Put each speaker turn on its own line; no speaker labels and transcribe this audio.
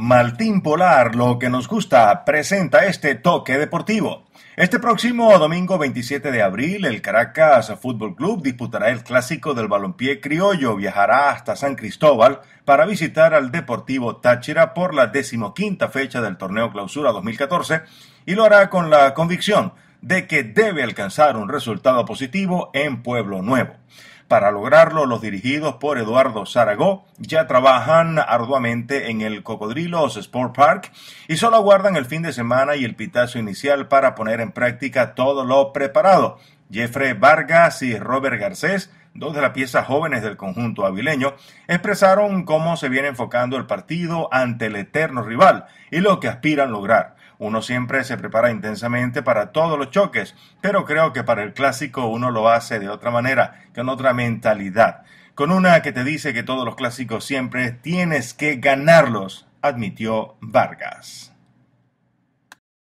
Maltín Polar, lo que nos gusta, presenta este toque deportivo. Este próximo domingo 27 de abril, el Caracas Fútbol Club disputará el clásico del balompié criollo. Viajará hasta San Cristóbal para visitar al Deportivo Táchira por la decimoquinta fecha del torneo Clausura 2014 y lo hará con la convicción de que debe alcanzar un resultado positivo en Pueblo Nuevo. Para lograrlo, los dirigidos por Eduardo Zarago ya trabajan arduamente en el Cocodrilos Sport Park y solo aguardan el fin de semana y el pitazo inicial para poner en práctica todo lo preparado. Jeffrey Vargas y Robert Garcés, dos de las piezas jóvenes del conjunto avileño, expresaron cómo se viene enfocando el partido ante el eterno rival y lo que aspiran lograr. Uno siempre se prepara intensamente para todos los choques, pero creo que para el clásico uno lo hace de otra manera, con otra mentalidad, con una que te dice que todos los clásicos siempre tienes que ganarlos, admitió Vargas.